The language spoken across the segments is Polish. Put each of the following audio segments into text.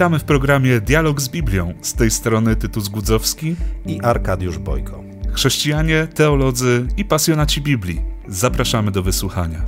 Witamy w programie Dialog z Biblią. Z tej strony Tytus Gudzowski i Arkadiusz Bojko. Chrześcijanie, teolodzy i pasjonaci Biblii. Zapraszamy do wysłuchania.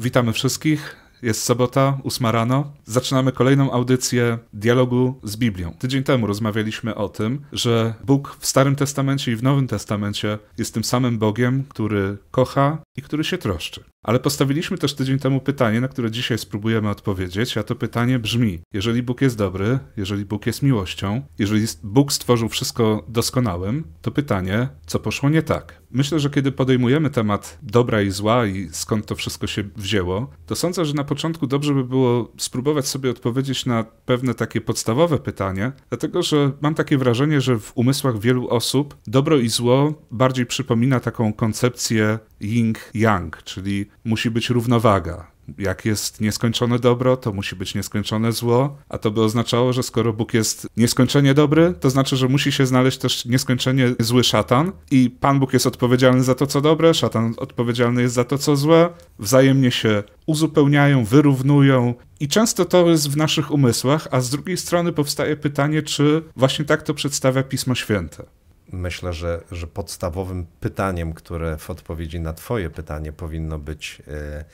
Witamy wszystkich. Jest sobota, ósma rano. Zaczynamy kolejną audycję dialogu z Biblią. Tydzień temu rozmawialiśmy o tym, że Bóg w Starym Testamencie i w Nowym Testamencie jest tym samym Bogiem, który kocha i który się troszczy. Ale postawiliśmy też tydzień temu pytanie, na które dzisiaj spróbujemy odpowiedzieć, a to pytanie brzmi: jeżeli Bóg jest dobry, jeżeli Bóg jest miłością, jeżeli Bóg stworzył wszystko doskonałym, to pytanie, co poszło nie tak? Myślę, że kiedy podejmujemy temat dobra i zła i skąd to wszystko się wzięło, to sądzę, że na początku dobrze by było spróbować sobie odpowiedzieć na pewne takie podstawowe pytanie, dlatego że mam takie wrażenie, że w umysłach wielu osób dobro i zło bardziej przypomina taką koncepcję yin-yang, czyli musi być równowaga. Jak jest nieskończone dobro, to musi być nieskończone zło, a to by oznaczało, że skoro Bóg jest nieskończenie dobry, to znaczy, że musi się znaleźć też nieskończenie zły szatan i Pan Bóg jest odpowiedzialny za to, co dobre, szatan odpowiedzialny jest za to, co złe, wzajemnie się uzupełniają, wyrównują i często to jest w naszych umysłach, a z drugiej strony powstaje pytanie, czy właśnie tak to przedstawia Pismo Święte myślę, że, że podstawowym pytaniem, które w odpowiedzi na Twoje pytanie powinno być e,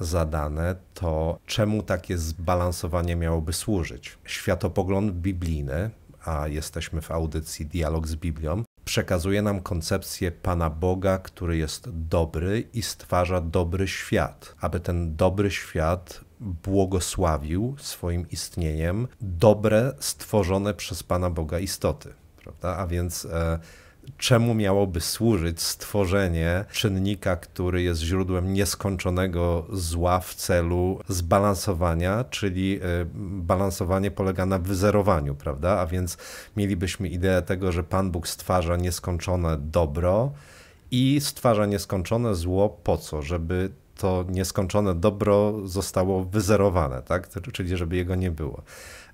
zadane, to czemu takie zbalansowanie miałoby służyć? Światopogląd biblijny, a jesteśmy w audycji Dialog z Biblią, przekazuje nam koncepcję Pana Boga, który jest dobry i stwarza dobry świat. Aby ten dobry świat błogosławił swoim istnieniem dobre stworzone przez Pana Boga istoty prawda? A więc e, czemu miałoby służyć stworzenie czynnika, który jest źródłem nieskończonego zła w celu zbalansowania, czyli e, balansowanie polega na wyzerowaniu, prawda? A więc mielibyśmy ideę tego, że Pan Bóg stwarza nieskończone dobro i stwarza nieskończone zło po co? Żeby to nieskończone dobro zostało wyzerowane, tak? czyli żeby jego nie było.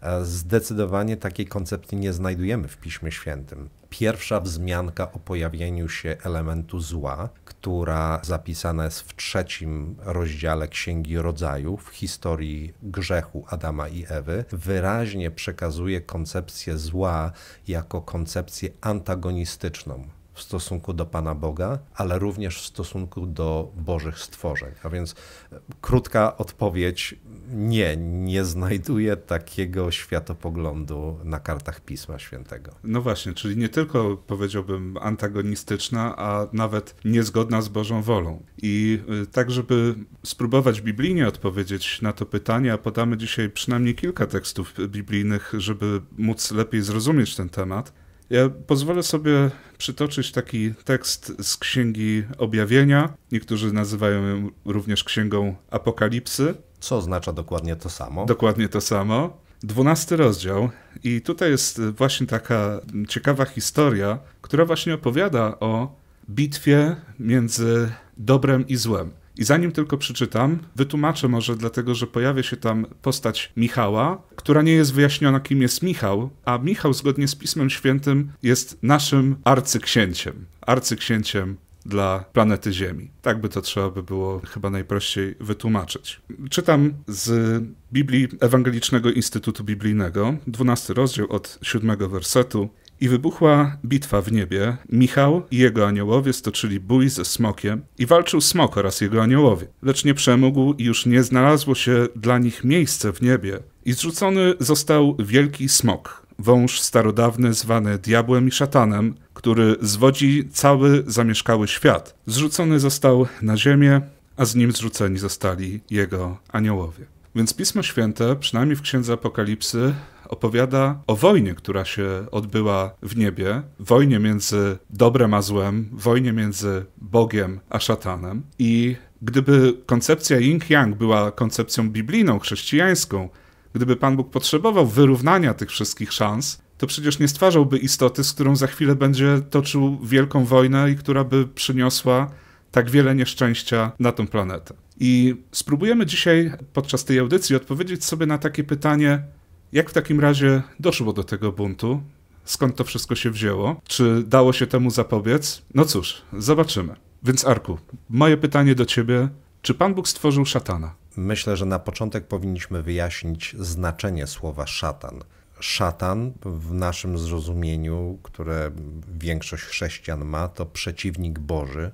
E, zdecydowanie takiej koncepcji nie znajdujemy w Piśmie Świętym. Pierwsza wzmianka o pojawieniu się elementu zła, która zapisana jest w trzecim rozdziale Księgi Rodzaju w historii grzechu Adama i Ewy, wyraźnie przekazuje koncepcję zła jako koncepcję antagonistyczną w stosunku do Pana Boga, ale również w stosunku do Bożych stworzeń. A więc e, krótka odpowiedź nie, nie znajduję takiego światopoglądu na kartach Pisma Świętego. No właśnie, czyli nie tylko powiedziałbym antagonistyczna, a nawet niezgodna z Bożą wolą. I y, tak, żeby spróbować biblijnie odpowiedzieć na to pytanie, a podamy dzisiaj przynajmniej kilka tekstów biblijnych, żeby móc lepiej zrozumieć ten temat, ja pozwolę sobie przytoczyć taki tekst z Księgi Objawienia. Niektórzy nazywają ją również Księgą Apokalipsy. Co oznacza dokładnie to samo? Dokładnie to samo. Dwunasty rozdział. I tutaj jest właśnie taka ciekawa historia, która właśnie opowiada o bitwie między dobrem i złem. I zanim tylko przeczytam, wytłumaczę może dlatego, że pojawia się tam postać Michała, która nie jest wyjaśniona, kim jest Michał, a Michał zgodnie z Pismem Świętym jest naszym arcyksięciem, arcyksięciem dla planety Ziemi. Tak by to trzeba by było chyba najprościej wytłumaczyć. Czytam z Biblii Ewangelicznego Instytutu Biblijnego, 12 rozdział od 7 wersetu. I wybuchła bitwa w niebie. Michał i jego aniołowie stoczyli bój ze smokiem i walczył smok oraz jego aniołowie. Lecz nie przemógł i już nie znalazło się dla nich miejsce w niebie. I zrzucony został wielki smok, wąż starodawny zwany diabłem i szatanem, który zwodzi cały zamieszkały świat. Zrzucony został na ziemię, a z nim zrzuceni zostali jego aniołowie. Więc Pismo Święte, przynajmniej w Księdze Apokalipsy, opowiada o wojnie, która się odbyła w niebie, wojnie między dobrem a złem, wojnie między Bogiem a szatanem. I gdyby koncepcja yin-yang była koncepcją biblijną, chrześcijańską, gdyby Pan Bóg potrzebował wyrównania tych wszystkich szans, to przecież nie stwarzałby istoty, z którą za chwilę będzie toczył wielką wojnę i która by przyniosła tak wiele nieszczęścia na tą planetę. I spróbujemy dzisiaj podczas tej audycji odpowiedzieć sobie na takie pytanie, jak w takim razie doszło do tego buntu? Skąd to wszystko się wzięło? Czy dało się temu zapobiec? No cóż, zobaczymy. Więc Arku, moje pytanie do ciebie. Czy Pan Bóg stworzył szatana? Myślę, że na początek powinniśmy wyjaśnić znaczenie słowa szatan. Szatan w naszym zrozumieniu, które większość chrześcijan ma, to przeciwnik Boży,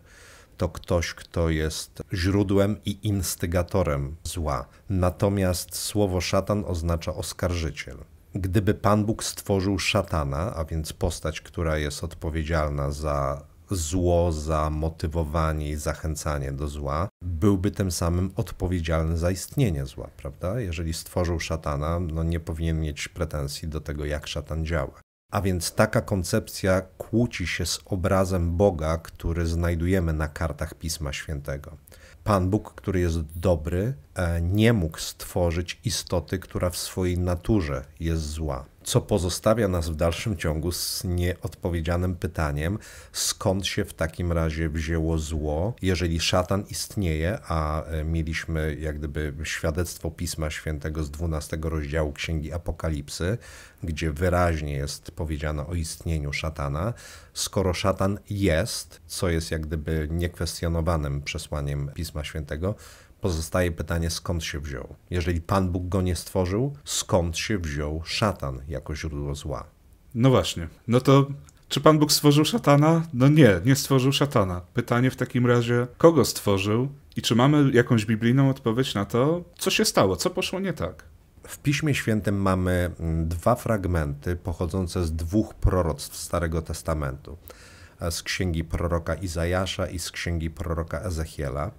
to ktoś, kto jest źródłem i instygatorem zła. Natomiast słowo szatan oznacza oskarżyciel. Gdyby Pan Bóg stworzył szatana, a więc postać, która jest odpowiedzialna za zło, za motywowanie i zachęcanie do zła, byłby tym samym odpowiedzialny za istnienie zła, prawda? Jeżeli stworzył szatana, no nie powinien mieć pretensji do tego, jak szatan działa. A więc taka koncepcja kłóci się z obrazem Boga, który znajdujemy na kartach Pisma Świętego. Pan Bóg, który jest dobry, e, nie mógł stworzyć istoty, która w swojej naturze jest zła co pozostawia nas w dalszym ciągu z nieodpowiedzianym pytaniem, skąd się w takim razie wzięło zło, jeżeli szatan istnieje, a e, mieliśmy jak gdyby świadectwo Pisma Świętego z 12 rozdziału Księgi Apokalipsy, gdzie wyraźnie jest powiedziane o istnieniu szatana, skoro szatan jest, co jest jak gdyby niekwestionowanym przesłaniem Pisma Świętego, Pozostaje pytanie, skąd się wziął. Jeżeli Pan Bóg go nie stworzył, skąd się wziął szatan jako źródło zła? No właśnie. No to czy Pan Bóg stworzył szatana? No nie, nie stworzył szatana. Pytanie w takim razie, kogo stworzył i czy mamy jakąś biblijną odpowiedź na to, co się stało, co poszło nie tak? W Piśmie Świętym mamy mm, dwa fragmenty pochodzące z dwóch proroctw Starego Testamentu. E, z księgi proroka Izajasza i z księgi proroka Ezechiela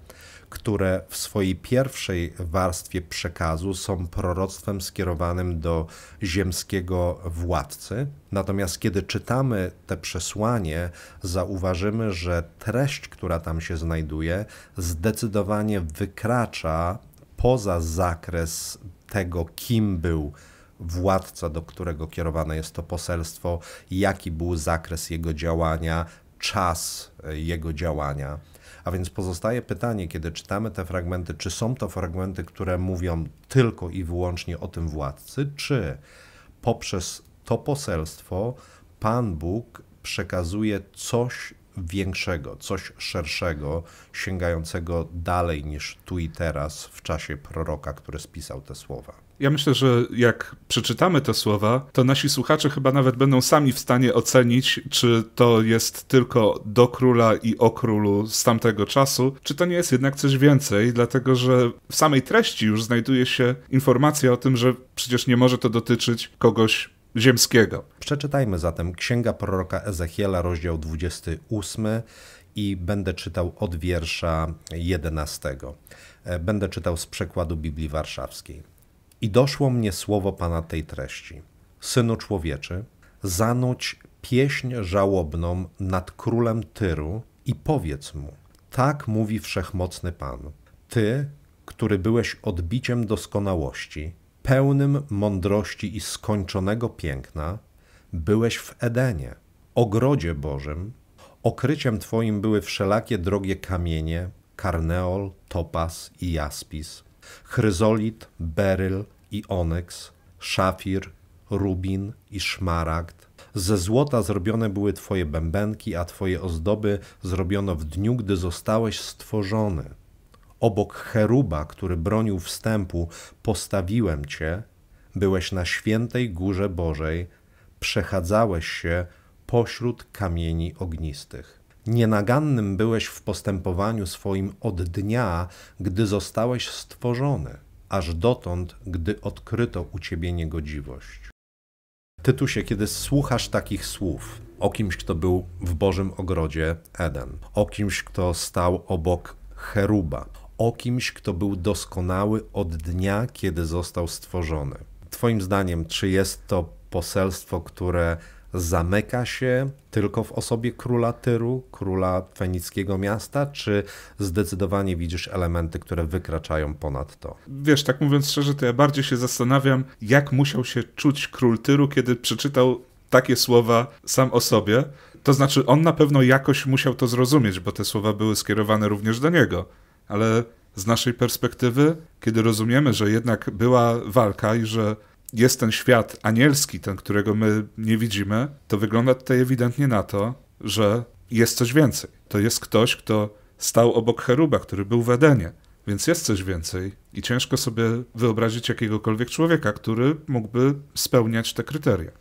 które w swojej pierwszej warstwie przekazu są proroctwem skierowanym do ziemskiego władcy. Natomiast kiedy czytamy te przesłanie, zauważymy, że treść, która tam się znajduje, zdecydowanie wykracza poza zakres tego, kim był władca, do którego kierowane jest to poselstwo, jaki był zakres jego działania, czas jego działania. A więc pozostaje pytanie, kiedy czytamy te fragmenty, czy są to fragmenty, które mówią tylko i wyłącznie o tym władcy, czy poprzez to poselstwo Pan Bóg przekazuje coś większego, coś szerszego, sięgającego dalej niż tu i teraz w czasie proroka, który spisał te słowa. Ja myślę, że jak przeczytamy te słowa, to nasi słuchacze chyba nawet będą sami w stanie ocenić, czy to jest tylko do króla i o królu z tamtego czasu, czy to nie jest jednak coś więcej, dlatego że w samej treści już znajduje się informacja o tym, że przecież nie może to dotyczyć kogoś ziemskiego. Przeczytajmy zatem Księga proroka Ezechiela, rozdział 28 i będę czytał od wiersza 11. E, będę czytał z przekładu Biblii Warszawskiej. I doszło mnie słowo Pana tej treści. Synu człowieczy, zanuć pieśń żałobną nad królem Tyru i powiedz mu, tak mówi wszechmocny Pan, Ty, który byłeś odbiciem doskonałości, pełnym mądrości i skończonego piękna, byłeś w Edenie, ogrodzie Bożym, okryciem Twoim były wszelakie drogie kamienie, karneol, topas i jaspis – chryzolit, beryl i onyks, szafir, rubin i szmaragd. Ze złota zrobione były twoje bębenki, a twoje ozdoby zrobiono w dniu, gdy zostałeś stworzony. Obok cheruba, który bronił wstępu, postawiłem cię, byłeś na świętej górze Bożej, przechadzałeś się pośród kamieni ognistych nienagannym byłeś w postępowaniu swoim od dnia, gdy zostałeś stworzony, aż dotąd, gdy odkryto u ciebie niegodziwość. Tytusie, kiedy słuchasz takich słów o kimś, kto był w Bożym Ogrodzie Eden, o kimś, kto stał obok cheruba, o kimś, kto był doskonały od dnia, kiedy został stworzony. Twoim zdaniem, czy jest to poselstwo, które zamyka się tylko w osobie króla Tyru, króla fenickiego miasta, czy zdecydowanie widzisz elementy, które wykraczają ponad to? Wiesz, tak mówiąc szczerze, to ja bardziej się zastanawiam, jak musiał się czuć król Tyru, kiedy przeczytał takie słowa sam o sobie. To znaczy, on na pewno jakoś musiał to zrozumieć, bo te słowa były skierowane również do niego. Ale z naszej perspektywy, kiedy rozumiemy, że jednak była walka i że jest ten świat anielski, ten, którego my nie widzimy, to wygląda tutaj ewidentnie na to, że jest coś więcej. To jest ktoś, kto stał obok Cheruba, który był w Edenie. Więc jest coś więcej i ciężko sobie wyobrazić jakiegokolwiek człowieka, który mógłby spełniać te kryteria.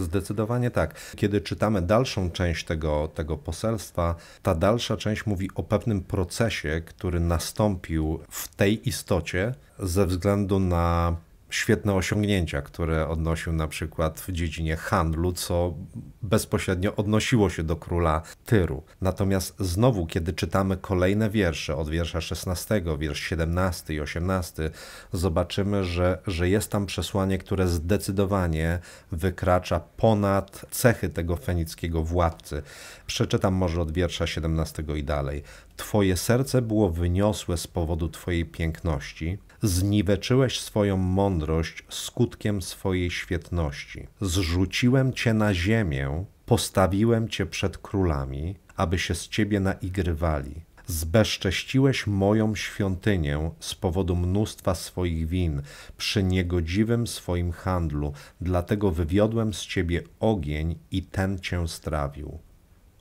Zdecydowanie tak. Kiedy czytamy dalszą część tego, tego poselstwa, ta dalsza część mówi o pewnym procesie, który nastąpił w tej istocie ze względu na świetne osiągnięcia, które odnosił na przykład w dziedzinie handlu, co bezpośrednio odnosiło się do króla Tyru. Natomiast znowu, kiedy czytamy kolejne wiersze, od wiersza 16, wiersz 17 i 18, zobaczymy, że, że jest tam przesłanie, które zdecydowanie wykracza ponad cechy tego fenickiego władcy. Przeczytam może od wiersza 17 i dalej. Twoje serce było wyniosłe z powodu Twojej piękności, zniweczyłeś swoją mądrość skutkiem swojej świetności. Zrzuciłem cię na ziemię, postawiłem cię przed królami, aby się z ciebie naigrywali. Zbezcześciłeś moją świątynię z powodu mnóstwa swoich win, przy niegodziwym swoim handlu, dlatego wywiodłem z ciebie ogień i ten cię strawił.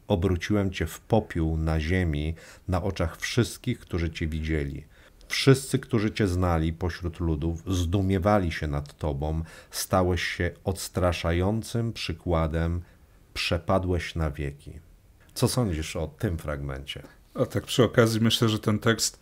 Obróciłem cię w popiół na ziemi, na oczach wszystkich, którzy cię widzieli. Wszyscy, którzy cię znali pośród ludów, zdumiewali się nad tobą, stałeś się odstraszającym przykładem, przepadłeś na wieki. Co sądzisz o tym fragmencie? A tak przy okazji myślę, że ten tekst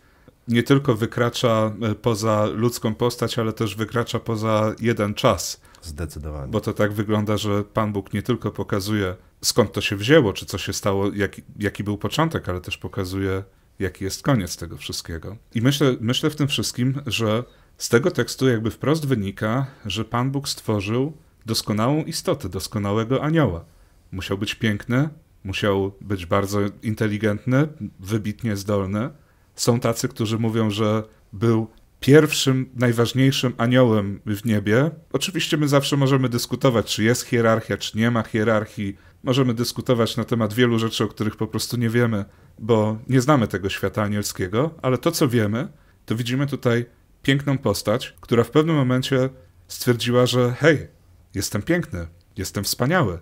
nie tylko wykracza e, poza ludzką postać, ale też wykracza poza jeden czas. Zdecydowanie. Bo to tak wygląda, że Pan Bóg nie tylko pokazuje skąd to się wzięło, czy co się stało, jak, jaki był początek, ale też pokazuje jaki jest koniec tego wszystkiego. I myślę, myślę w tym wszystkim, że z tego tekstu jakby wprost wynika, że Pan Bóg stworzył doskonałą istotę, doskonałego anioła. Musiał być piękny, musiał być bardzo inteligentny, wybitnie zdolny. Są tacy, którzy mówią, że był pierwszym, najważniejszym aniołem w niebie. Oczywiście my zawsze możemy dyskutować, czy jest hierarchia, czy nie ma hierarchii. Możemy dyskutować na temat wielu rzeczy, o których po prostu nie wiemy, bo nie znamy tego świata anielskiego, ale to co wiemy, to widzimy tutaj piękną postać, która w pewnym momencie stwierdziła, że hej, jestem piękny, jestem wspaniały.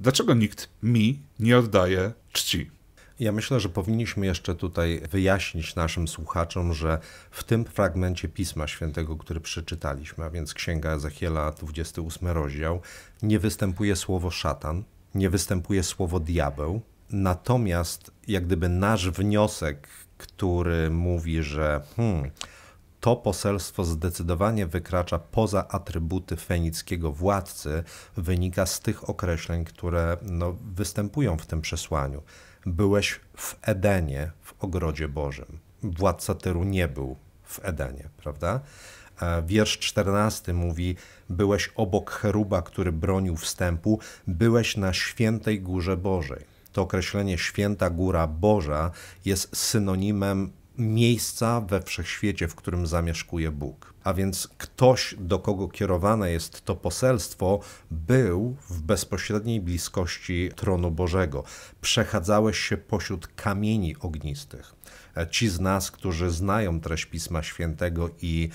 Dlaczego nikt mi nie oddaje czci? Ja myślę, że powinniśmy jeszcze tutaj wyjaśnić naszym słuchaczom, że w tym fragmencie Pisma Świętego, który przeczytaliśmy, a więc Księga Ezechiela, 28 rozdział, nie występuje słowo szatan, nie występuje słowo diabeł. Natomiast jak gdyby nasz wniosek, który mówi, że hmm, to poselstwo zdecydowanie wykracza poza atrybuty fenickiego władcy, wynika z tych określeń, które no, występują w tym przesłaniu byłeś w Edenie, w ogrodzie Bożym. Władca Tyru nie był w Edenie, prawda? E, wiersz 14 mówi: Byłeś obok cheruba, który bronił wstępu, byłeś na świętej górze Bożej. To określenie święta góra Boża jest synonimem miejsca we wszechświecie, w którym zamieszkuje Bóg. A więc ktoś, do kogo kierowane jest to poselstwo, był w bezpośredniej bliskości tronu Bożego. Przechadzałeś się pośród kamieni ognistych. E, ci z nas, którzy znają treść Pisma Świętego i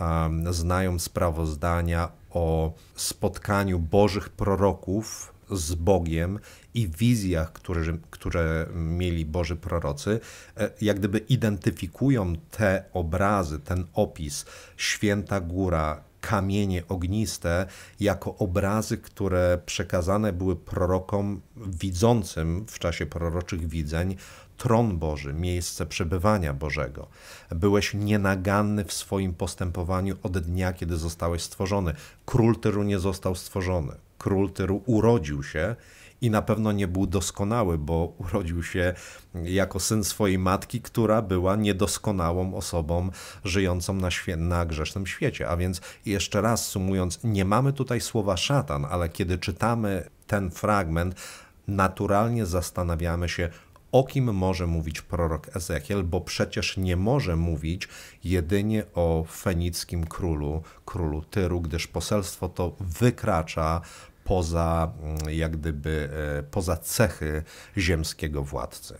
um, znają sprawozdania o spotkaniu Bożych proroków z Bogiem i wizjach, które, które mieli Boży prorocy, e, jak gdyby identyfikują te obrazy, ten opis, święta góra, kamienie ogniste jako obrazy, które przekazane były prorokom widzącym w czasie proroczych widzeń tron Boży, miejsce przebywania Bożego. Byłeś nienaganny w swoim postępowaniu od dnia, kiedy zostałeś stworzony. Król tyru nie został stworzony król Tyru urodził się i na pewno nie był doskonały, bo urodził się jako syn swojej matki, która była niedoskonałą osobą żyjącą na, świe- na grzesznym świecie. A więc jeszcze raz sumując, nie mamy tutaj słowa szatan, ale kiedy czytamy ten fragment, naturalnie zastanawiamy się, o kim może mówić prorok Ezekiel, bo przecież nie może mówić jedynie o fenickim królu, królu Tyru, gdyż poselstwo to wykracza poza, mm, jak gdyby, e, poza cechy ziemskiego władcy.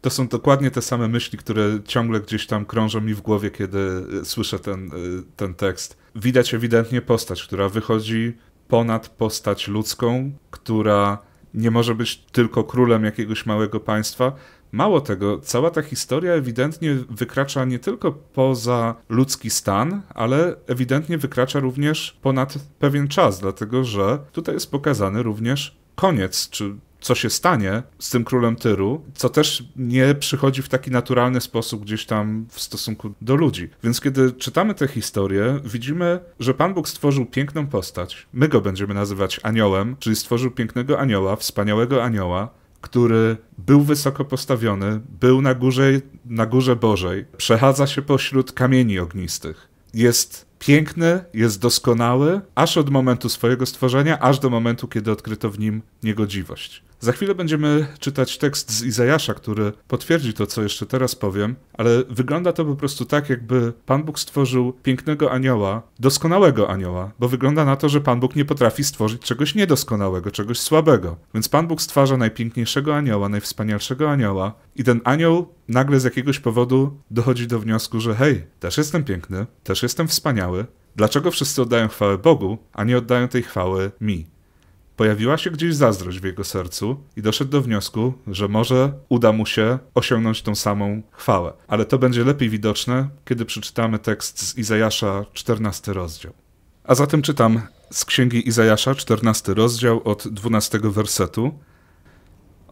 To są dokładnie te same myśli, które ciągle gdzieś tam krążą mi w głowie, kiedy e, słyszę ten, e, ten tekst. Widać ewidentnie postać, która wychodzi ponad postać ludzką, która nie może być tylko królem jakiegoś małego państwa, Mało tego, cała ta historia ewidentnie wykracza nie tylko poza ludzki stan, ale ewidentnie wykracza również ponad pewien czas, dlatego że tutaj jest pokazany również koniec, czy co się stanie z tym królem Tyru, co też nie przychodzi w taki naturalny sposób gdzieś tam w stosunku do ludzi. Więc kiedy czytamy tę historię, widzimy, że Pan Bóg stworzył piękną postać. My go będziemy nazywać aniołem, czyli stworzył pięknego anioła, wspaniałego anioła, który był wysoko postawiony, był na górze, na górze Bożej, przechadza się pośród kamieni ognistych. Jest piękny, jest doskonały, aż od momentu swojego stworzenia, aż do momentu, kiedy odkryto w nim niegodziwość. Za chwilę będziemy czytać tekst z Izajasza, który potwierdzi to, co jeszcze teraz powiem, ale wygląda to po prostu tak, jakby Pan Bóg stworzył pięknego anioła, doskonałego anioła, bo wygląda na to, że Pan Bóg nie potrafi stworzyć czegoś niedoskonałego, czegoś słabego. Więc Pan Bóg stwarza najpiękniejszego anioła, najwspanialszego anioła i ten anioł nagle z jakiegoś powodu dochodzi do wniosku, że hej, też jestem piękny, też jestem wspaniały, Dlaczego wszyscy oddają chwałę Bogu, a nie oddają tej chwały mi? Pojawiła się gdzieś zazdrość w jego sercu i doszedł do wniosku, że może uda mu się osiągnąć tą samą chwałę. Ale to będzie lepiej widoczne, kiedy przeczytamy tekst z Izajasza 14 rozdział. A zatem czytam z księgi Izajasza 14 rozdział od 12 wersetu.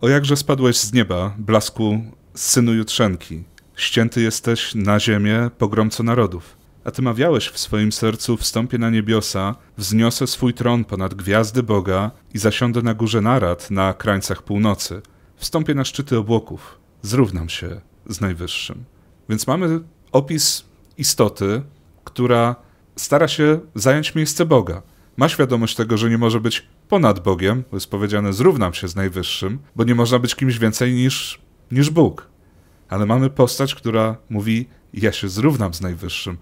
O jakże spadłeś z nieba, blasku synu jutrzenki, ścięty jesteś na ziemię, pogromco narodów a ty mawiałeś w swoim sercu, wstąpię na niebiosa, wzniosę swój tron ponad gwiazdy Boga i zasiądę na górze narad na krańcach północy. Wstąpię na szczyty obłoków, zrównam się z Najwyższym. Więc mamy opis istoty, która stara się zająć miejsce Boga. Ma świadomość tego, że nie może być ponad Bogiem, bo jest powiedziane zrównam się z Najwyższym, bo nie można być kimś więcej niż, niż Bóg. Ale mamy postać, która mówi ja się zrównam z Najwyższym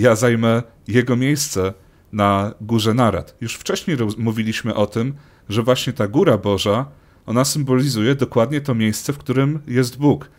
ja zajmę jego miejsce na górze Narad. Już wcześniej mówiliśmy o tym, że właśnie ta góra Boża, ona symbolizuje dokładnie to miejsce, w którym jest Bóg.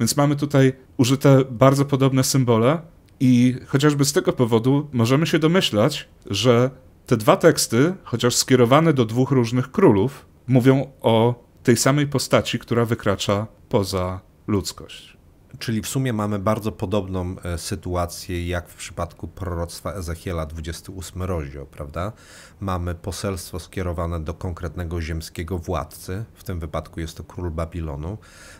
Więc mamy tutaj użyte bardzo podobne symbole, i chociażby z tego powodu możemy się domyślać, że te dwa teksty, chociaż skierowane do dwóch różnych królów, mówią o tej samej postaci, która wykracza poza ludzkość. Czyli w sumie mamy bardzo podobną e, sytuację jak w przypadku proroctwa Ezechiela, 28 rozdział, prawda? mamy poselstwo skierowane do konkretnego ziemskiego władcy, w tym wypadku jest to król Babilonu,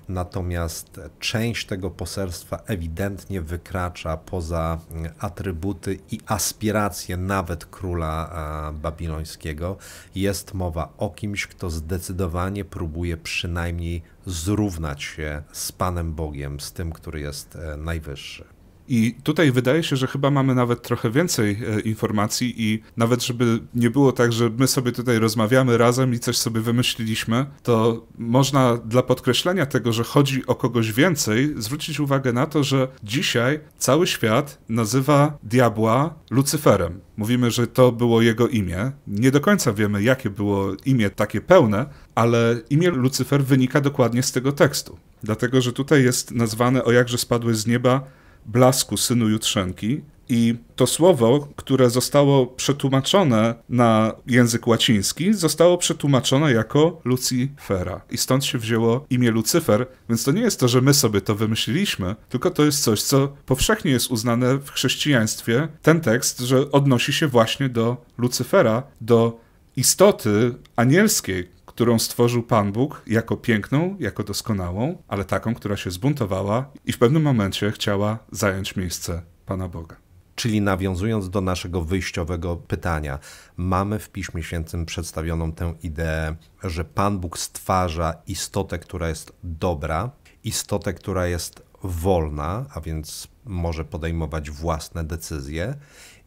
natomiast część tego poselstwa ewidentnie wykracza poza mm, atrybuty i aspiracje nawet króla e, babilońskiego. Jest mowa o kimś, kto zdecydowanie próbuje przynajmniej zrównać się z Panem Bogiem, z tym, który jest e, najwyższy. I tutaj wydaje się, że chyba mamy nawet trochę więcej e, informacji i nawet żeby nie było tak, że my sobie tutaj rozmawiamy razem i coś sobie wymyśliliśmy, to można dla podkreślenia tego, że chodzi o kogoś więcej, zwrócić uwagę na to, że dzisiaj cały świat nazywa diabła Lucyferem. Mówimy, że to było jego imię. Nie do końca wiemy, jakie było imię takie pełne, ale imię Lucyfer wynika dokładnie z tego tekstu. Dlatego, że tutaj jest nazwane o jakże spadły z nieba blasku synu Jutrzenki. I to słowo, które zostało przetłumaczone na język łaciński, zostało przetłumaczone jako Lucifera. I stąd się wzięło imię Lucyfer, więc to nie jest to, że my sobie to wymyśliliśmy, tylko to jest coś, co powszechnie jest uznane w chrześcijaństwie. Ten tekst, że odnosi się właśnie do Lucyfera, do istoty anielskiej, którą stworzył Pan Bóg jako piękną, jako doskonałą, ale taką, która się zbuntowała i w pewnym momencie chciała zająć miejsce Pana Boga. Czyli nawiązując do naszego wyjściowego pytania, mamy w Piśmie Świętym przedstawioną tę ideę, że Pan Bóg stwarza istotę, która jest dobra, istotę, która jest wolna, a więc może podejmować własne decyzje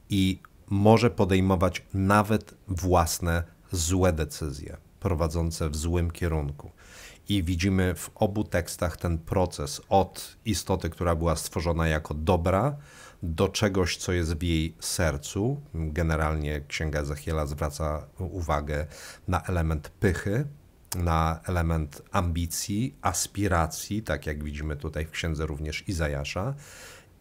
i może podejmować nawet własne złe decyzje prowadzące w złym kierunku. I widzimy w obu tekstach ten proces od istoty, która była stworzona jako dobra, do czegoś, co jest w jej sercu. Generalnie Księga Ezechiela zwraca uwagę na element pychy, na element ambicji, aspiracji, tak jak widzimy tutaj w księdze również Izajasza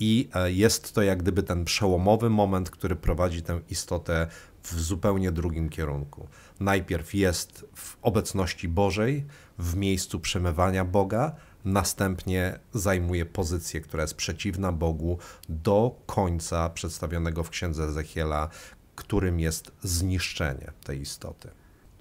i e, jest to jak gdyby ten przełomowy moment, który prowadzi tę istotę w zupełnie drugim kierunku. Najpierw jest w obecności Bożej, w miejscu przemywania Boga, następnie zajmuje pozycję, która jest przeciwna Bogu do końca przedstawionego w księdze Ezechiela, którym jest zniszczenie tej istoty.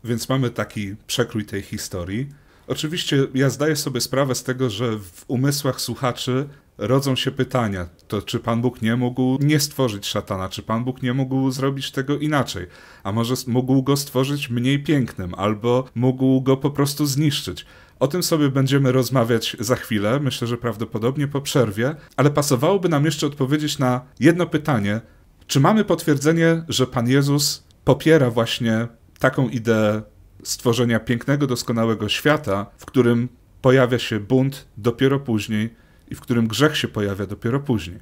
Więc mamy taki przekrój tej historii. Oczywiście ja zdaję sobie sprawę z tego, że w umysłach słuchaczy rodzą się pytania, to czy Pan Bóg nie mógł nie stworzyć szatana, czy Pan Bóg nie mógł zrobić tego inaczej, a może mógł go stworzyć mniej pięknym, albo mógł go po prostu zniszczyć. O tym sobie będziemy rozmawiać za chwilę, myślę, że prawdopodobnie po przerwie, ale pasowałoby nam jeszcze odpowiedzieć na jedno pytanie: czy mamy potwierdzenie, że Pan Jezus popiera właśnie taką ideę stworzenia pięknego, doskonałego świata, w którym pojawia się bunt dopiero później? i w którym grzech się pojawia dopiero później.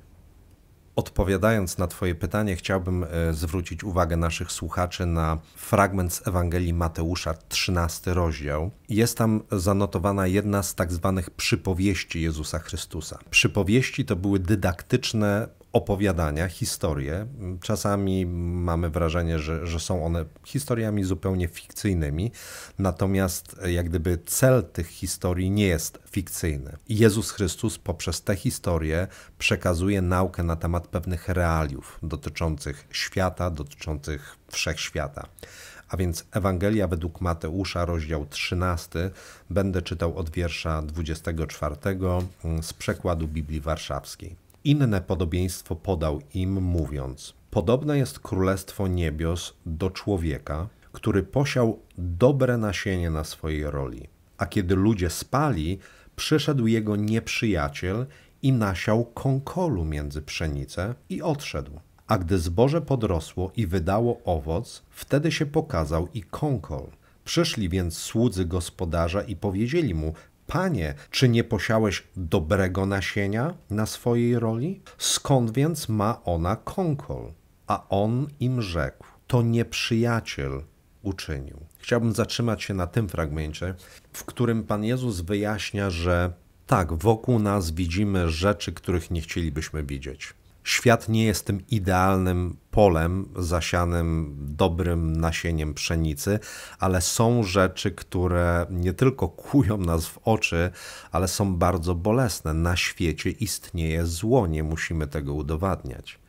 Odpowiadając na Twoje pytanie, chciałbym e, zwrócić uwagę naszych słuchaczy na fragment z Ewangelii Mateusza, 13 rozdział. Jest tam zanotowana jedna z tak zwanych przypowieści Jezusa Chrystusa. Przypowieści to były dydaktyczne opowiadania, historie. Czasami mamy wrażenie, że, że są one historiami zupełnie fikcyjnymi, natomiast jak gdyby cel tych historii nie jest fikcyjny. Jezus Chrystus poprzez te historie przekazuje naukę na temat pewnych realiów dotyczących świata, dotyczących wszechświata. A więc Ewangelia według Mateusza, rozdział 13, będę czytał od wiersza 24 z przekładu Biblii Warszawskiej. Inne podobieństwo podał im, mówiąc: Podobne jest królestwo niebios do człowieka, który posiał dobre nasienie na swojej roli. A kiedy ludzie spali, przyszedł jego nieprzyjaciel i nasiał konkolu między pszenicę i odszedł. A gdy zboże podrosło i wydało owoc, wtedy się pokazał i konkol. Przyszli więc słudzy gospodarza i powiedzieli mu: Panie, czy nie posiałeś dobrego nasienia na swojej roli? Skąd więc ma ona kąkol? A on im rzekł: To nieprzyjaciel uczynił. Chciałbym zatrzymać się na tym fragmencie, w którym Pan Jezus wyjaśnia, że tak, wokół nas widzimy rzeczy, których nie chcielibyśmy widzieć świat nie jest tym idealnym polem zasianym dobrym nasieniem pszenicy, ale są rzeczy, które nie tylko kują nas w oczy, ale są bardzo bolesne. Na świecie istnieje zło, nie musimy tego udowadniać.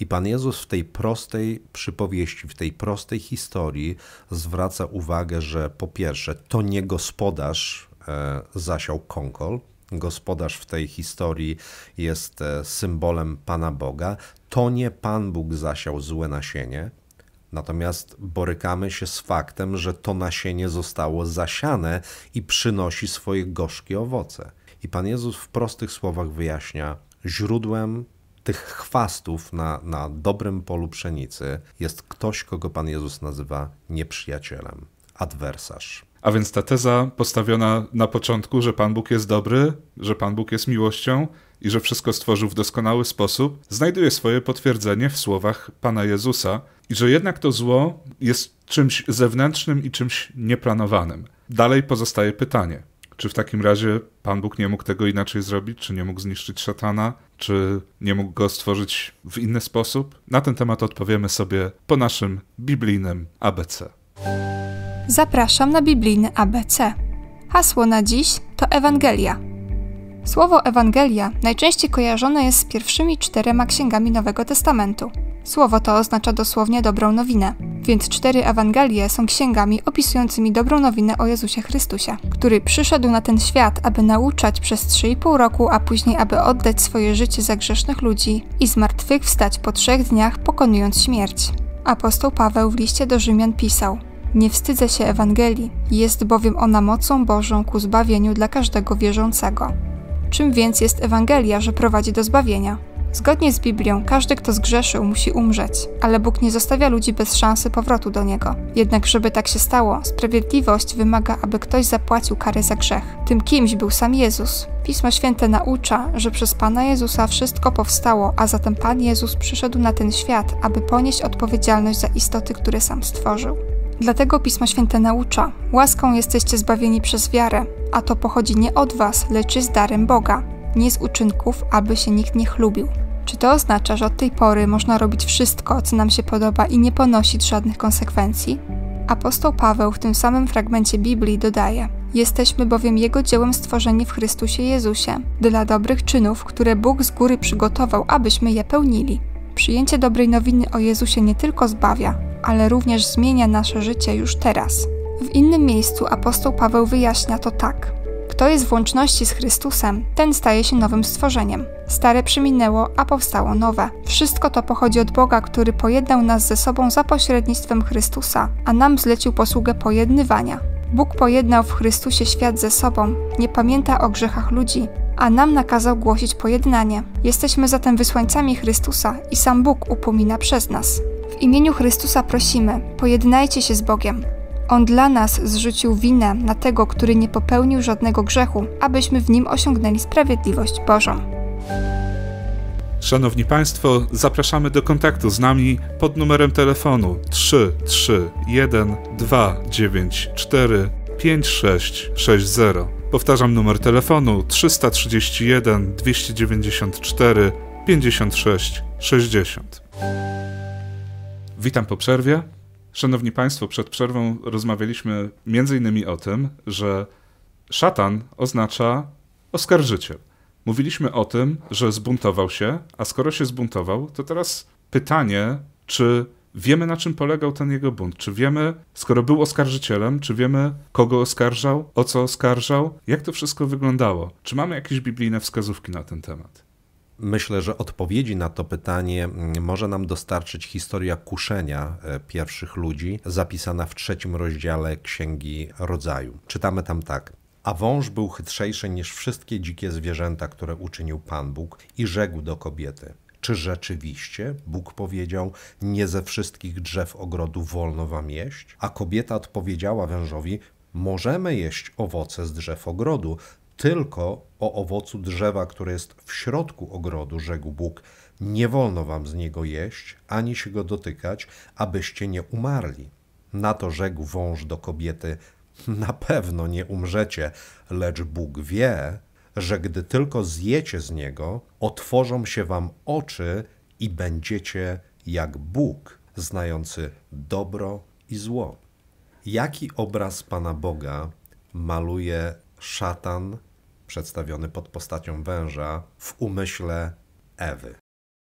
I Pan Jezus w tej prostej przypowieści, w tej prostej historii zwraca uwagę, że po pierwsze, to nie gospodarz e, zasiał konkol, gospodarz w tej historii jest e, symbolem Pana Boga. To nie Pan Bóg zasiał złe nasienie, Natomiast borykamy się z faktem, że to nasienie zostało zasiane i przynosi swoje gorzkie owoce. I Pan Jezus w prostych słowach wyjaśnia: źródłem tych chwastów na, na dobrym polu pszenicy jest ktoś, kogo Pan Jezus nazywa nieprzyjacielem, adwersarz. A więc ta teza postawiona na początku, że Pan Bóg jest dobry, że Pan Bóg jest miłością i że wszystko stworzył w doskonały sposób, znajduje swoje potwierdzenie w słowach Pana Jezusa i że jednak to zło jest czymś zewnętrznym i czymś nieplanowanym. Dalej pozostaje pytanie, czy w takim razie Pan Bóg nie mógł tego inaczej zrobić? Czy nie mógł zniszczyć szatana? Czy nie mógł go stworzyć w inny sposób? Na ten temat odpowiemy sobie po naszym biblijnym ABC. Zapraszam na biblijny ABC. Hasło na dziś to Ewangelia. Słowo Ewangelia najczęściej kojarzone jest z pierwszymi czterema księgami Nowego Testamentu. Słowo to oznacza dosłownie dobrą nowinę, więc cztery Ewangelie są księgami opisującymi dobrą nowinę o Jezusie Chrystusie, który przyszedł na ten świat, aby nauczać przez 3,5 roku, a później aby oddać swoje życie za grzesznych ludzi i zmartwychwstać po trzech dniach, pokonując śmierć. Apostoł Paweł w liście do Rzymian pisał – nie wstydzę się Ewangelii, jest bowiem ona mocą Bożą ku zbawieniu dla każdego wierzącego. Czym więc jest Ewangelia, że prowadzi do zbawienia? Zgodnie z Biblią, każdy, kto zgrzeszył, musi umrzeć, ale Bóg nie zostawia ludzi bez szansy powrotu do Niego. Jednak, żeby tak się stało, sprawiedliwość wymaga, aby ktoś zapłacił karę za grzech. Tym kimś był sam Jezus. Pismo Święte naucza, że przez Pana Jezusa wszystko powstało, a zatem Pan Jezus przyszedł na ten świat, aby ponieść odpowiedzialność za istoty, które sam stworzył. Dlatego Pismo Święte naucza: łaską jesteście zbawieni przez wiarę, a to pochodzi nie od was, lecz z darem Boga, nie z uczynków, aby się nikt nie chlubił. Czy to oznacza, że od tej pory można robić wszystko, co nam się podoba i nie ponosić żadnych konsekwencji? Apostoł Paweł w tym samym fragmencie Biblii dodaje: Jesteśmy bowiem Jego dziełem stworzeni w Chrystusie Jezusie, dla dobrych czynów, które Bóg z góry przygotował, abyśmy je pełnili. Przyjęcie dobrej nowiny o Jezusie nie tylko zbawia, ale również zmienia nasze życie już teraz. W innym miejscu apostoł Paweł wyjaśnia to tak. Kto jest w łączności z Chrystusem, ten staje się nowym stworzeniem. Stare przyminęło, a powstało nowe. Wszystko to pochodzi od Boga, który pojednał nas ze sobą za pośrednictwem Chrystusa, a nam zlecił posługę pojednywania. Bóg pojednał w Chrystusie świat ze sobą, nie pamięta o grzechach ludzi, a nam nakazał głosić pojednanie. Jesteśmy zatem wysłańcami Chrystusa i sam Bóg upomina przez nas. W imieniu Chrystusa prosimy, pojednajcie się z Bogiem. On dla nas zrzucił winę na tego, który nie popełnił żadnego grzechu, abyśmy w nim osiągnęli sprawiedliwość Bożą. Szanowni Państwo, zapraszamy do kontaktu z nami pod numerem telefonu 331 294 5660. Powtarzam numer telefonu 331 294 5660. Witam po przerwie. Szanowni Państwo, przed przerwą rozmawialiśmy m.in. o tym, że szatan oznacza oskarżyciel. Mówiliśmy o tym, że zbuntował się, a skoro się zbuntował, to teraz pytanie, czy wiemy na czym polegał ten jego bunt? Czy wiemy, skoro był oskarżycielem, czy wiemy kogo oskarżał, o co oskarżał, jak to wszystko wyglądało? Czy mamy jakieś biblijne wskazówki na ten temat? Myślę, że odpowiedzi na to pytanie mm, może nam dostarczyć historia kuszenia e, pierwszych ludzi, zapisana w trzecim rozdziale Księgi Rodzaju. Czytamy tam tak. A wąż był chytrzejszy niż wszystkie dzikie zwierzęta, które uczynił Pan Bóg, i rzekł do kobiety: Czy rzeczywiście, Bóg powiedział, nie ze wszystkich drzew ogrodu wolno wam jeść? A kobieta odpowiedziała wężowi: Możemy jeść owoce z drzew ogrodu, tylko o owocu drzewa, które jest w środku ogrodu, rzekł Bóg. Nie wolno wam z niego jeść, ani się go dotykać, abyście nie umarli. Na to rzekł wąż do kobiety: Na pewno nie umrzecie, lecz Bóg wie, że gdy tylko zjecie z niego, otworzą się wam oczy i będziecie jak Bóg, znający dobro i zło. Jaki obraz Pana Boga maluje szatan przedstawiony pod postacią węża w umyśle Ewy.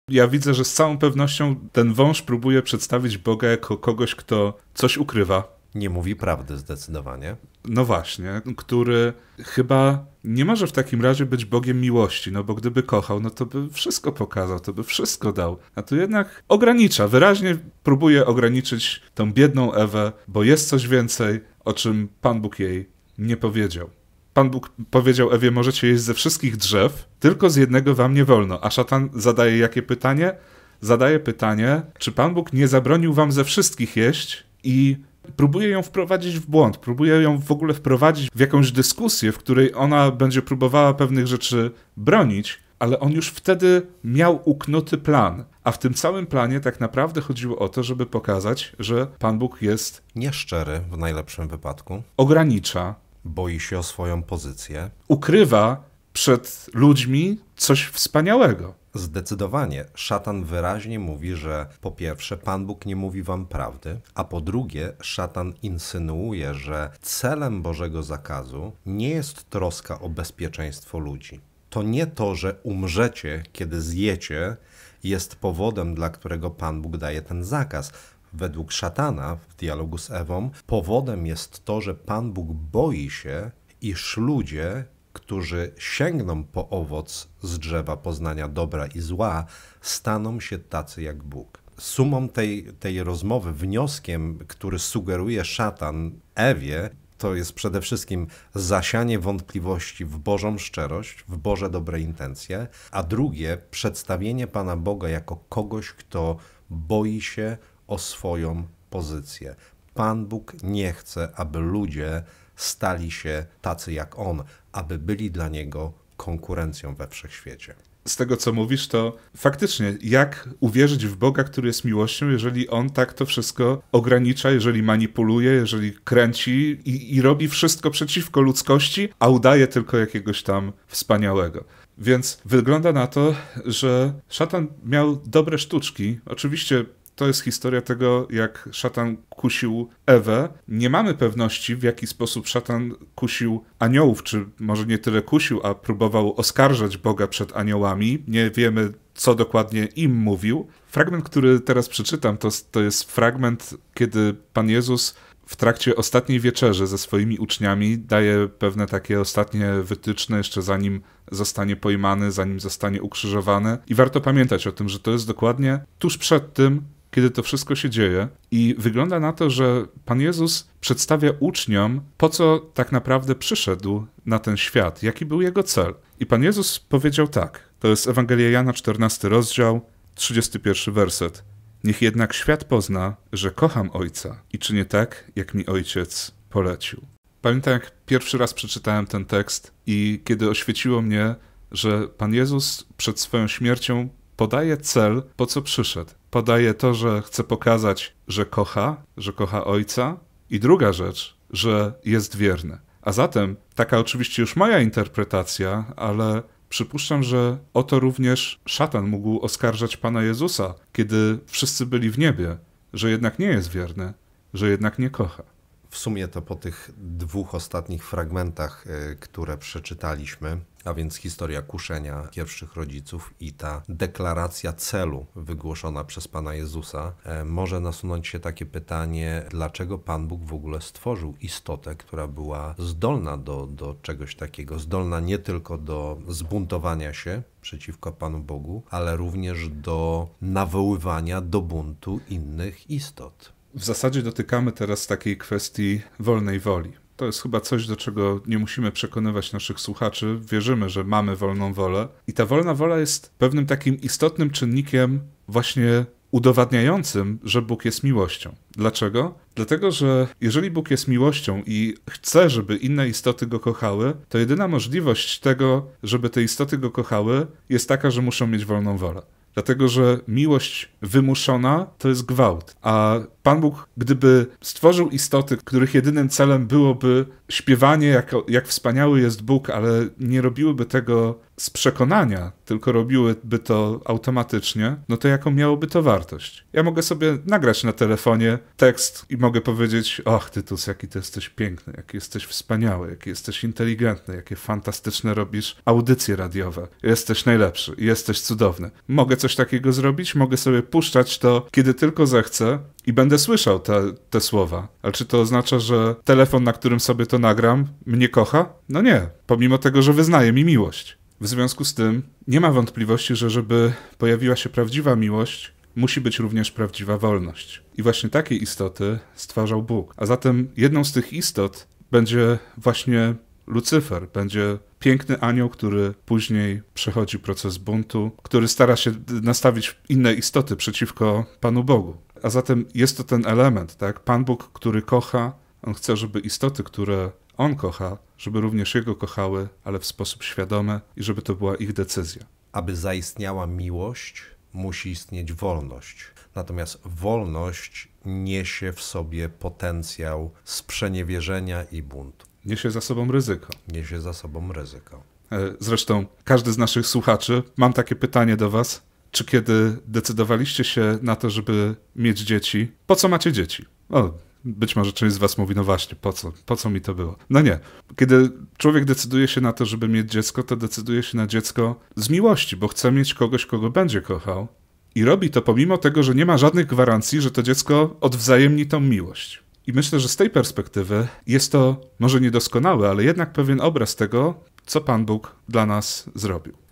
Ja widzę, że z całą pewnością ten wąż próbuje przedstawić Boga jako kogoś, kto coś ukrywa. Nie mówi prawdy zdecydowanie. No właśnie, który chyba nie może w takim razie być Bogiem miłości, no bo gdyby kochał, no to by wszystko pokazał, to by wszystko dał. A tu jednak ogranicza, wyraźnie próbuje ograniczyć tą biedną Ewę, bo jest coś więcej, o czym Pan Bóg jej nie powiedział. Pan Bóg powiedział Ewie, możecie jeść ze wszystkich drzew, tylko z jednego wam nie wolno. A szatan zadaje jakie pytanie? Zadaje pytanie, czy Pan Bóg nie zabronił wam ze wszystkich jeść i próbuje ją wprowadzić w błąd, próbuje ją w ogóle wprowadzić w jakąś dyskusję, w której ona będzie próbowała pewnych rzeczy bronić, ale on już wtedy miał uknuty plan. A w tym całym planie tak naprawdę chodziło o to, żeby pokazać, że Pan Bóg jest nieszczery w najlepszym wypadku. Ogranicza, boi się o swoją pozycję. Ukrywa przed ludźmi coś wspaniałego. Zdecydowanie. Szatan wyraźnie mówi, że po pierwsze, Pan Bóg nie mówi wam prawdy, a po drugie, szatan insynuuje, że celem Bożego zakazu nie jest troska o bezpieczeństwo ludzi. To nie to, że umrzecie, kiedy zjecie, jest powodem, dla którego Pan Bóg daje ten zakaz według szatana w dialogu z Ewą, powodem jest to, że Pan Bóg boi się, iż ludzie, którzy sięgną po owoc z drzewa poznania dobra i zła, staną się tacy jak Bóg. Sumą tej, tej rozmowy, wnioskiem, który sugeruje szatan Ewie, to jest przede wszystkim zasianie wątpliwości w Bożą szczerość, w Boże dobre intencje, a drugie przedstawienie Pana Boga jako kogoś, kto boi się o swoją pozycję. Pan Bóg nie chce, aby ludzie stali się tacy jak on, aby byli dla niego konkurencją we wszechświecie. Z tego, co mówisz, to faktycznie, jak uwierzyć w Boga, który jest miłością, jeżeli on tak to wszystko ogranicza, jeżeli manipuluje, jeżeli kręci i, i robi wszystko przeciwko ludzkości, a udaje tylko jakiegoś tam wspaniałego. Więc wygląda na to, że szatan miał dobre sztuczki. Oczywiście to jest historia tego, jak szatan kusił Ewę. Nie mamy pewności, w jaki sposób szatan kusił aniołów, czy może nie tyle kusił, a próbował oskarżać Boga przed aniołami. Nie wiemy, co dokładnie im mówił. Fragment, który teraz przeczytam, to, to jest fragment, kiedy Pan Jezus w trakcie ostatniej wieczerzy ze swoimi uczniami daje pewne takie ostatnie wytyczne, jeszcze zanim zostanie pojmany, zanim zostanie ukrzyżowany. I warto pamiętać o tym, że to jest dokładnie tuż przed tym, kiedy to wszystko się dzieje. I wygląda na to, że Pan Jezus przedstawia uczniom, po co tak naprawdę przyszedł na ten świat, jaki był jego cel. I Pan Jezus powiedział tak. To jest Ewangelia Jana, 14 rozdział, 31 werset. Niech jednak świat pozna, że kocham Ojca i czynię tak, jak mi Ojciec polecił. Pamiętam, jak pierwszy raz przeczytałem ten tekst i kiedy oświeciło mnie, że Pan Jezus przed swoją śmiercią podaje cel, po co przyszedł podaje to, że chce pokazać, że kocha, że kocha ojca, i druga rzecz, że jest wierny. A zatem, taka oczywiście już moja interpretacja, ale Przypuszczam, że o to również szatan mógł oskarżać pana Jezusa, kiedy wszyscy byli w niebie, że jednak nie jest wierny, że jednak nie kocha. W sumie to po tych dwóch ostatnich fragmentach, y, które przeczytaliśmy, a więc historia kuszenia pierwszych rodziców i ta deklaracja celu wygłoszona przez Pana Jezusa, e, może nasunąć się takie pytanie, dlaczego Pan Bóg w ogóle stworzył istotę, która była zdolna do, do czegoś takiego, zdolna nie tylko do zbuntowania się, przeciwko Panu Bogu, ale również do nawoływania do buntu innych istot. W zasadzie dotykamy teraz takiej kwestii wolnej woli to jest chyba coś, do czego nie musimy przekonywać naszych słuchaczy. Wierzymy, że mamy wolną wolę. I ta wolna wola jest pewnym takim istotnym czynnikiem, właśnie udowadniającym, że Bóg jest miłością. Dlaczego? Dlatego, że jeżeli Bóg jest miłością i chce, żeby inne istoty go kochały, to jedyna możliwość tego, żeby te istoty go kochały, jest taka, że muszą mieć wolną wolę. Dlatego, że miłość wymuszona to jest gwałt, a Pan Bóg, gdyby stworzył istoty, których jedynym celem byłoby śpiewanie, jak, jak wspaniały jest Bóg, ale nie robiłyby tego z przekonania, tylko robiłyby to automatycznie, no to jaką miałoby to wartość? Ja mogę sobie nagrać na telefonie tekst i mogę powiedzieć: Och, Tytus, jaki ty jesteś piękny, jaki jesteś wspaniały, jaki jesteś inteligentny, jakie fantastyczne robisz audycje radiowe. Jesteś najlepszy, jesteś cudowny. Mogę coś takiego zrobić, mogę sobie puszczać to, kiedy tylko zechcę, i będę słyszał te, te słowa. Ale czy to oznacza, że telefon, na którym sobie to nagram, mnie kocha? No nie, pomimo tego, że wyznaje mi miłość. W związku z tym nie ma wątpliwości, że żeby pojawiła się prawdziwa miłość, musi być również prawdziwa wolność. I właśnie takie istoty stwarzał Bóg. A zatem jedną z tych istot będzie właśnie Lucyfer, będzie piękny anioł, który później przechodzi proces buntu, który stara się nastawić inne istoty przeciwko Panu Bogu. A zatem jest to ten element, tak? Pan Bóg, który kocha, on chce, żeby istoty, które on kocha, żeby również jego kochały, ale w sposób świadomy i żeby to była ich decyzja. Aby zaistniała miłość, musi istnieć wolność. Natomiast wolność niesie w sobie potencjał sprzeniewierzenia i buntu. Niesie za sobą ryzyko. Niesie za sobą ryzyko. E, zresztą każdy z naszych słuchaczy, mam takie pytanie do Was czy kiedy decydowaliście się na to, żeby mieć dzieci, po co macie dzieci? O, być może część z was mówi, no właśnie, po co, po co mi to było? No nie. Kiedy człowiek decyduje się na to, żeby mieć dziecko, to decyduje się na dziecko z miłości, bo chce mieć kogoś, kogo będzie kochał. I robi to pomimo tego, że nie ma żadnych gwarancji, że to dziecko odwzajemni tą miłość. I myślę, że z tej perspektywy jest to może niedoskonały, ale jednak pewien obraz tego, co Pan Bóg dla nas zrobił.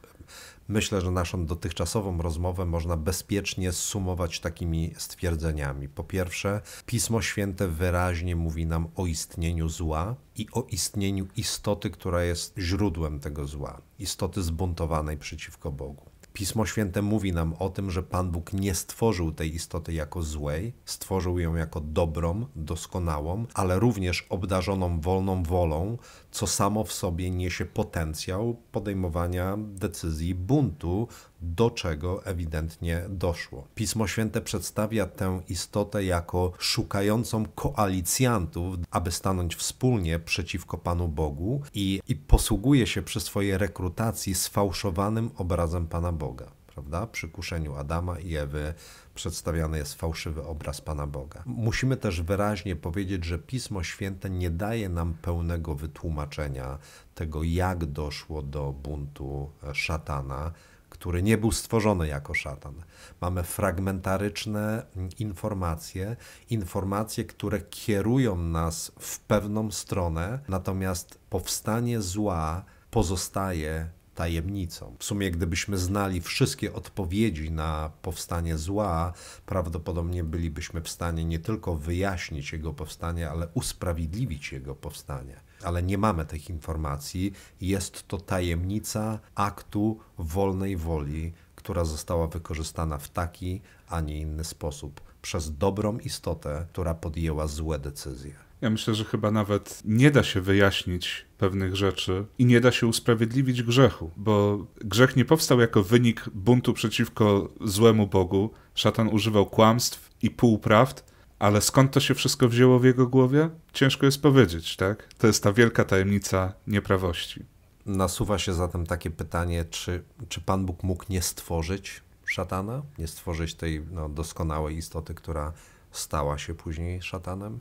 Myślę, że naszą dotychczasową rozmowę można bezpiecznie sumować takimi stwierdzeniami. Po pierwsze, Pismo Święte wyraźnie mówi nam o istnieniu zła i o istnieniu istoty, która jest źródłem tego zła, istoty zbuntowanej przeciwko Bogu. Pismo Święte mówi nam o tym, że Pan Bóg nie stworzył tej istoty jako złej, stworzył ją jako dobrą, doskonałą, ale również obdarzoną wolną wolą, co samo w sobie niesie potencjał podejmowania decyzji buntu, do czego ewidentnie doszło. Pismo Święte przedstawia tę istotę jako szukającą koalicjantów, aby stanąć wspólnie przeciwko Panu Bogu i, i posługuje się przy swojej rekrutacji sfałszowanym obrazem Pana Boga prawda? Przy kuszeniu Adama i Ewy przedstawiany jest fałszywy obraz Pana Boga. Musimy też wyraźnie powiedzieć, że Pismo Święte nie daje nam pełnego wytłumaczenia tego, jak doszło do buntu szatana który nie był stworzony jako szatan. Mamy fragmentaryczne mm, informacje, informacje, które kierują nas w pewną stronę, natomiast powstanie zła pozostaje tajemnicą. W sumie, gdybyśmy znali wszystkie odpowiedzi na powstanie zła, prawdopodobnie bylibyśmy w stanie nie tylko wyjaśnić jego powstanie, ale usprawiedliwić jego powstanie ale nie mamy tych informacji. Jest to tajemnica aktu wolnej woli, która została wykorzystana w taki, a nie inny sposób przez dobrą istotę, która podjęła złe decyzje. Ja myślę, że chyba nawet nie da się wyjaśnić pewnych rzeczy i nie da się usprawiedliwić grzechu, bo grzech nie powstał jako wynik buntu przeciwko złemu Bogu. Szatan używał kłamstw i półprawd, ale skąd to się wszystko wzięło w jego głowie? Ciężko jest powiedzieć, tak? To jest ta wielka tajemnica nieprawości. Nasuwa się zatem takie pytanie, czy, czy Pan Bóg mógł nie stworzyć szatana? Nie stworzyć tej no, doskonałej istoty, która stała się później szatanem?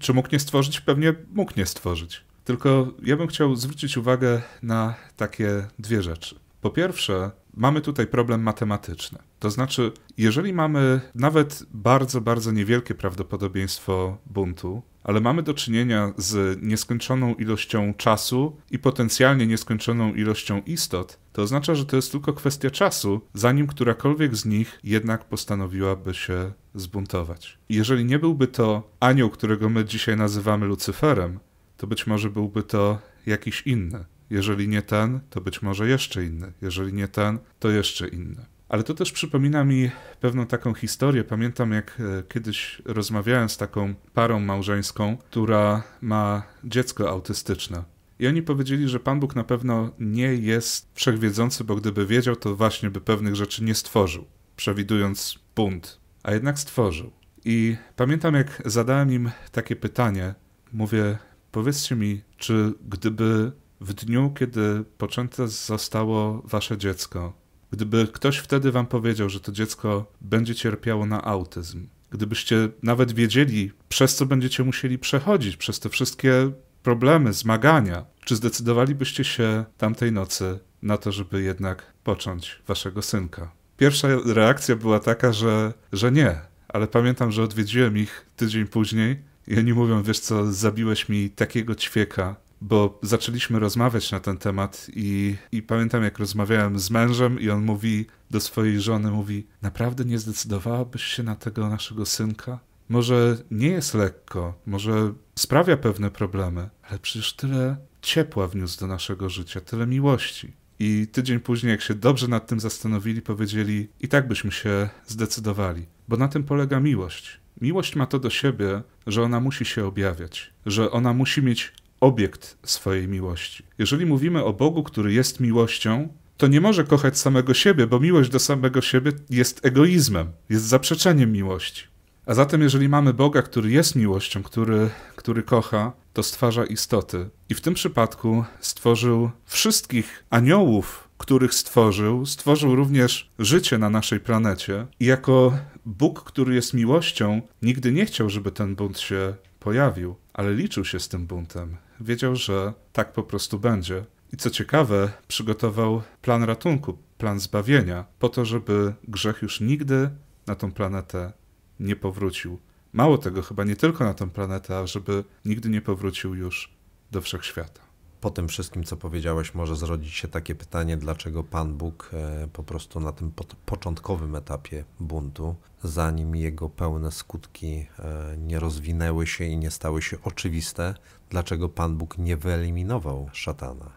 Czy mógł nie stworzyć? Pewnie mógł nie stworzyć. Tylko ja bym chciał zwrócić uwagę na takie dwie rzeczy. Po pierwsze, mamy tutaj problem matematyczny. To znaczy, jeżeli mamy nawet bardzo, bardzo niewielkie prawdopodobieństwo buntu, ale mamy do czynienia z nieskończoną ilością czasu i potencjalnie nieskończoną ilością istot, to oznacza, że to jest tylko kwestia czasu, zanim którakolwiek z nich jednak postanowiłaby się zbuntować. Jeżeli nie byłby to anioł, którego my dzisiaj nazywamy Lucyferem, to być może byłby to jakiś inny. Jeżeli nie ten, to być może jeszcze inny. Jeżeli nie ten, to jeszcze inny. Ale to też przypomina mi pewną taką historię. Pamiętam, jak e, kiedyś rozmawiałem z taką parą małżeńską, która ma dziecko autystyczne. I oni powiedzieli, że Pan Bóg na pewno nie jest wszechwiedzący, bo gdyby wiedział, to właśnie by pewnych rzeczy nie stworzył, przewidując bunt, a jednak stworzył. I pamiętam, jak zadałem im takie pytanie, mówię: Powiedzcie mi, czy gdyby w dniu, kiedy poczęte zostało wasze dziecko, gdyby ktoś wtedy wam powiedział, że to dziecko będzie cierpiało na autyzm, gdybyście nawet wiedzieli, przez co będziecie musieli przechodzić, przez te wszystkie problemy, zmagania, czy zdecydowalibyście się tamtej nocy na to, żeby jednak począć waszego synka? Pierwsza reakcja była taka, że, że nie, ale pamiętam, że odwiedziłem ich tydzień później i oni mówią, wiesz co, zabiłeś mi takiego ćwieka, bo zaczęliśmy rozmawiać na ten temat i, i pamiętam, jak rozmawiałem z mężem i on mówi do swojej żony, mówi, naprawdę nie zdecydowałabyś się na tego naszego synka? Może nie jest lekko, może sprawia pewne problemy, ale przecież tyle ciepła wniósł do naszego życia, tyle miłości. I tydzień później, jak się dobrze nad tym zastanowili, powiedzieli: I tak byśmy się zdecydowali, bo na tym polega miłość. Miłość ma to do siebie, że ona musi się objawiać, że ona musi mieć obiekt swojej miłości. Jeżeli mówimy o Bogu, który jest miłością, to nie może kochać samego siebie, bo miłość do samego siebie jest egoizmem, jest zaprzeczeniem miłości. A zatem, jeżeli mamy Boga, który jest miłością, który, który kocha, to stwarza istoty. I w tym przypadku stworzył wszystkich aniołów, których stworzył, stworzył również życie na naszej planecie. I jako Bóg, który jest miłością, nigdy nie chciał, żeby ten bunt się pojawił, ale liczył się z tym buntem wiedział, że tak po prostu będzie. I co ciekawe, przygotował plan ratunku, plan zbawienia, po to, żeby grzech już nigdy na tą planetę nie powrócił. Mało tego, chyba nie tylko na tą planetę, a żeby nigdy nie powrócił już do wszechświata po tym wszystkim, co powiedziałeś, może zrodzić się takie pytanie, dlaczego Pan Bóg e, po prostu na tym początkowym etapie buntu, zanim jego pełne skutki e, nie rozwinęły się i nie stały się oczywiste, dlaczego Pan Bóg nie wyeliminował szatana?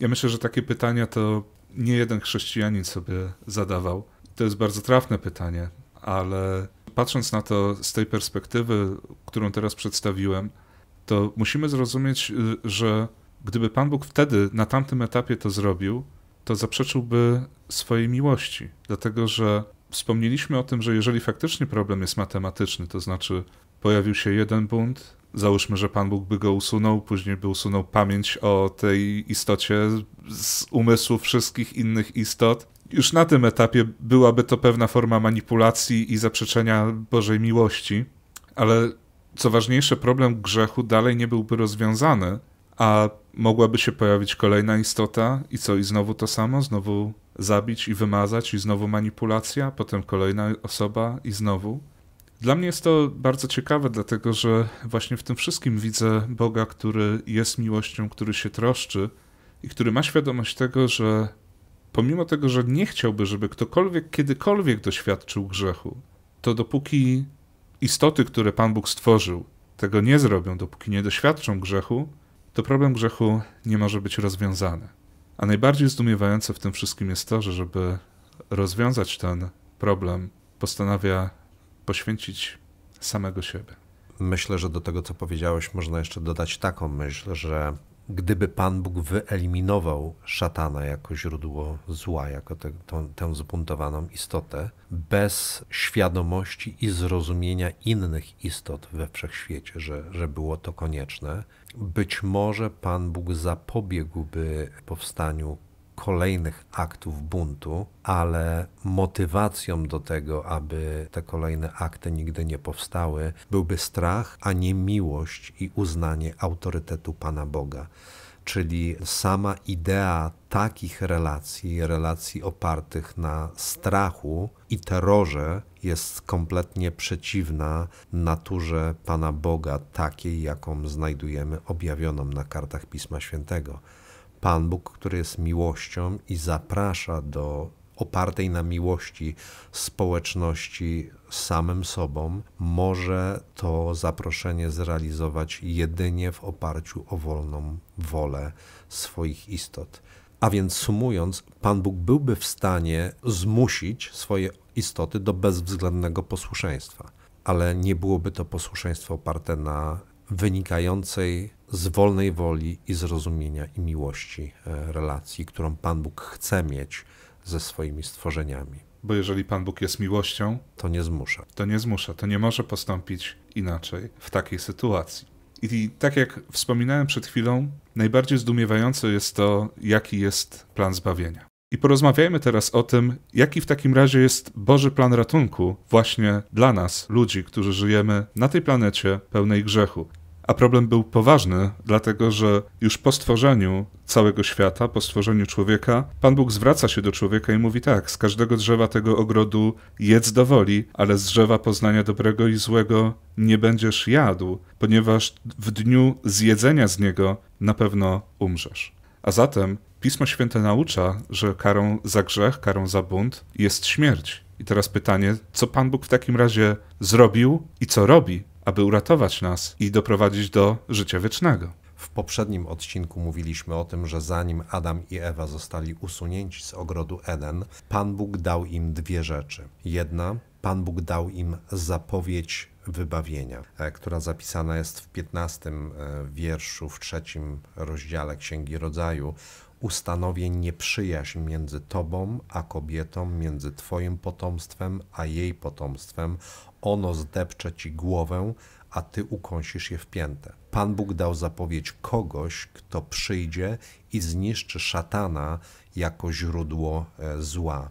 Ja myślę, że takie pytania to nie jeden chrześcijanin sobie zadawał. To jest bardzo trafne pytanie, ale patrząc na to z tej perspektywy, którą teraz przedstawiłem, to musimy zrozumieć, y, że Gdyby Pan Bóg wtedy, na tamtym etapie to zrobił, to zaprzeczyłby swojej miłości, dlatego że wspomnieliśmy o tym, że jeżeli faktycznie problem jest matematyczny, to znaczy pojawił się jeden bunt, załóżmy, że Pan Bóg by go usunął, później by usunął pamięć o tej istocie z umysłu wszystkich innych istot. Już na tym etapie byłaby to pewna forma manipulacji i zaprzeczenia Bożej miłości, ale co ważniejsze, problem grzechu dalej nie byłby rozwiązany, a mogłaby się pojawić kolejna istota i co, i znowu to samo, znowu zabić i wymazać, i znowu manipulacja, potem kolejna osoba i znowu. Dla mnie jest to bardzo ciekawe, dlatego że właśnie w tym wszystkim widzę Boga, który jest miłością, który się troszczy i który ma świadomość tego, że pomimo tego, że nie chciałby, żeby ktokolwiek kiedykolwiek doświadczył grzechu, to dopóki istoty, które Pan Bóg stworzył, tego nie zrobią, dopóki nie doświadczą grzechu, to problem grzechu nie może być rozwiązany. A najbardziej zdumiewające w tym wszystkim jest to, że żeby rozwiązać ten problem, postanawia poświęcić samego siebie. Myślę, że do tego, co powiedziałeś, można jeszcze dodać taką myśl, że gdyby Pan Bóg wyeliminował szatana jako źródło zła, jako te, tą, tę zbuntowaną istotę, bez świadomości i zrozumienia innych istot we wszechświecie, że, że było to konieczne, być może Pan Bóg zapobiegłby powstaniu kolejnych aktów buntu, ale motywacją do tego, aby te kolejne akty nigdy nie powstały, byłby strach, a nie miłość i uznanie autorytetu Pana Boga czyli sama idea takich relacji, relacji opartych na strachu i terrorze, jest kompletnie przeciwna naturze Pana Boga, takiej, jaką znajdujemy objawioną na kartach Pisma Świętego. Pan Bóg, który jest miłością i zaprasza do opartej na miłości społeczności samym sobą, może to zaproszenie zrealizować jedynie w oparciu o wolną wolę swoich istot. A więc sumując, Pan Bóg byłby w stanie zmusić swoje istoty do bezwzględnego posłuszeństwa, ale nie byłoby to posłuszeństwo oparte na wynikającej z wolnej woli i zrozumienia i miłości e, relacji, którą Pan Bóg chce mieć ze swoimi stworzeniami. Bo jeżeli Pan Bóg jest miłością, to nie zmusza. To nie zmusza, to nie może postąpić inaczej w takiej sytuacji. I tak jak wspominałem przed chwilą, najbardziej zdumiewające jest to, jaki jest plan zbawienia. I porozmawiajmy teraz o tym, jaki w takim razie jest Boży plan ratunku właśnie dla nas, ludzi, którzy żyjemy na tej planecie pełnej grzechu. A problem był poważny, dlatego że już po stworzeniu całego świata, po stworzeniu człowieka, Pan Bóg zwraca się do człowieka i mówi tak: z każdego drzewa tego ogrodu jedz do woli, ale z drzewa poznania dobrego i złego nie będziesz jadł, ponieważ w dniu zjedzenia z niego na pewno umrzesz. A zatem Pismo Święte naucza, że karą za grzech, karą za bunt jest śmierć. I teraz pytanie, co Pan Bóg w takim razie zrobił i co robi, aby uratować nas i doprowadzić do życia wiecznego. W poprzednim odcinku mówiliśmy o tym, że zanim Adam i Ewa zostali usunięci z ogrodu Eden, Pan Bóg dał im dwie rzeczy. Jedna, Pan Bóg dał im zapowiedź wybawienia, e, która zapisana jest w 15 e, wierszu w trzecim rozdziale Księgi Rodzaju. Ustanowię nieprzyjaźń między Tobą a kobietą, między Twoim potomstwem a jej potomstwem ono zdepcze ci głowę, a ty ukąsisz je w piętę. Pan Bóg dał zapowiedź kogoś, kto przyjdzie i zniszczy szatana jako źródło e, zła.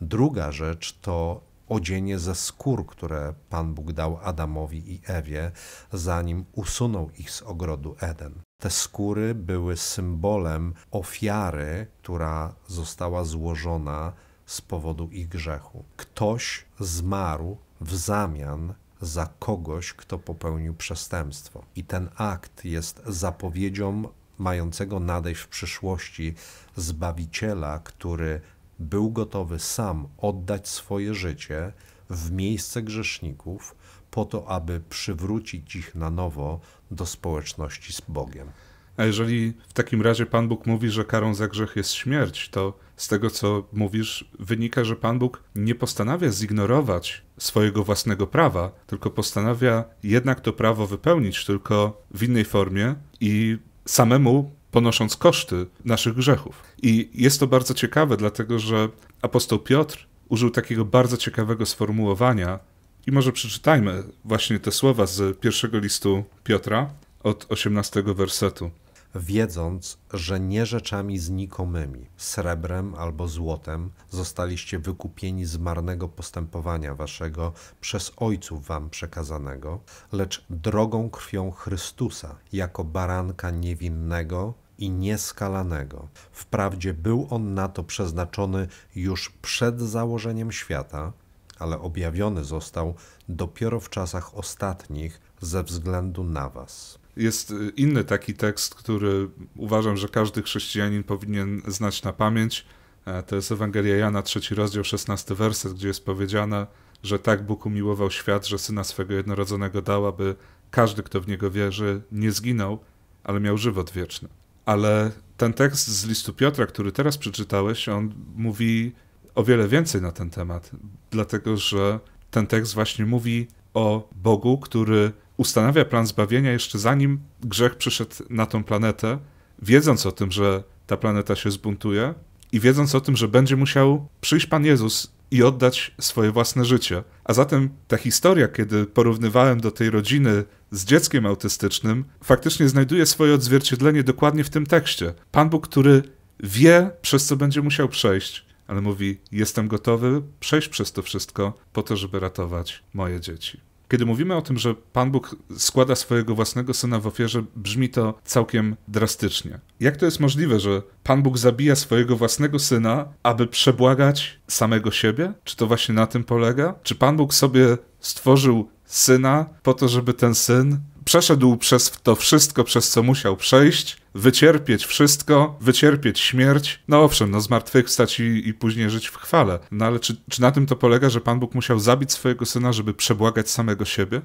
Druga rzecz to odzienie ze skór, które Pan Bóg dał Adamowi i Ewie, zanim usunął ich z ogrodu Eden. Te skóry były symbolem ofiary, która została złożona z powodu ich grzechu. Ktoś zmarł w zamian za kogoś, kto popełnił przestępstwo. I ten akt jest zapowiedzią mającego nadejść w przyszłości zbawiciela, który był gotowy sam oddać swoje życie w miejsce grzeszników, po to, aby przywrócić ich na nowo do społeczności z Bogiem. A jeżeli w takim razie Pan Bóg mówi, że karą za grzech jest śmierć, to z tego co mówisz, wynika, że Pan Bóg nie postanawia zignorować swojego własnego prawa, tylko postanawia jednak to prawo wypełnić, tylko w innej formie i samemu ponosząc koszty naszych grzechów. I jest to bardzo ciekawe, dlatego że apostoł Piotr użył takiego bardzo ciekawego sformułowania. I może przeczytajmy właśnie te słowa z pierwszego listu Piotra od 18 wersetu wiedząc, że nie rzeczami znikomymi, srebrem albo złotem, zostaliście wykupieni z marnego postępowania waszego przez Ojców wam przekazanego, lecz drogą krwią Chrystusa, jako baranka niewinnego i nieskalanego. Wprawdzie był on na to przeznaczony już przed założeniem świata, ale objawiony został dopiero w czasach ostatnich ze względu na was jest y, inny taki tekst, który uważam, że każdy chrześcijanin powinien znać na pamięć. E, to jest Ewangelia Jana, trzeci rozdział, szesnasty werset, gdzie jest powiedziane, że tak Bóg umiłował świat, że Syna swego jednorodzonego dał, aby każdy, kto w Niego wierzy, nie zginął, ale miał żywot wieczny. Ale ten tekst z listu Piotra, który teraz przeczytałeś, on mówi o wiele więcej na ten temat, dlatego że ten tekst właśnie mówi o Bogu, który ustanawia plan zbawienia jeszcze zanim grzech przyszedł na tą planetę, wiedząc o tym, że ta planeta się zbuntuje i wiedząc o tym, że będzie musiał przyjść Pan Jezus i oddać swoje własne życie. A zatem ta historia, kiedy porównywałem do tej rodziny z dzieckiem autystycznym, faktycznie znajduje swoje odzwierciedlenie dokładnie w tym tekście. Pan Bóg, który wie, przez co będzie musiał przejść, ale mówi: Jestem gotowy przejść przez to wszystko po to, żeby ratować moje dzieci. Kiedy mówimy o tym, że Pan Bóg składa swojego własnego syna w ofierze, brzmi to całkiem drastycznie. Jak to jest możliwe, że Pan Bóg zabija swojego własnego syna, aby przebłagać samego siebie? Czy to właśnie na tym polega? Czy Pan Bóg sobie stworzył syna po to, żeby ten syn przeszedł przez to wszystko, przez co musiał przejść, wycierpieć wszystko, wycierpieć śmierć. No owszem, no zmartwychwstać i, i później żyć w chwale. No ale czy, czy na tym to polega, że Pan Bóg musiał zabić swojego syna, żeby przebłagać samego siebie?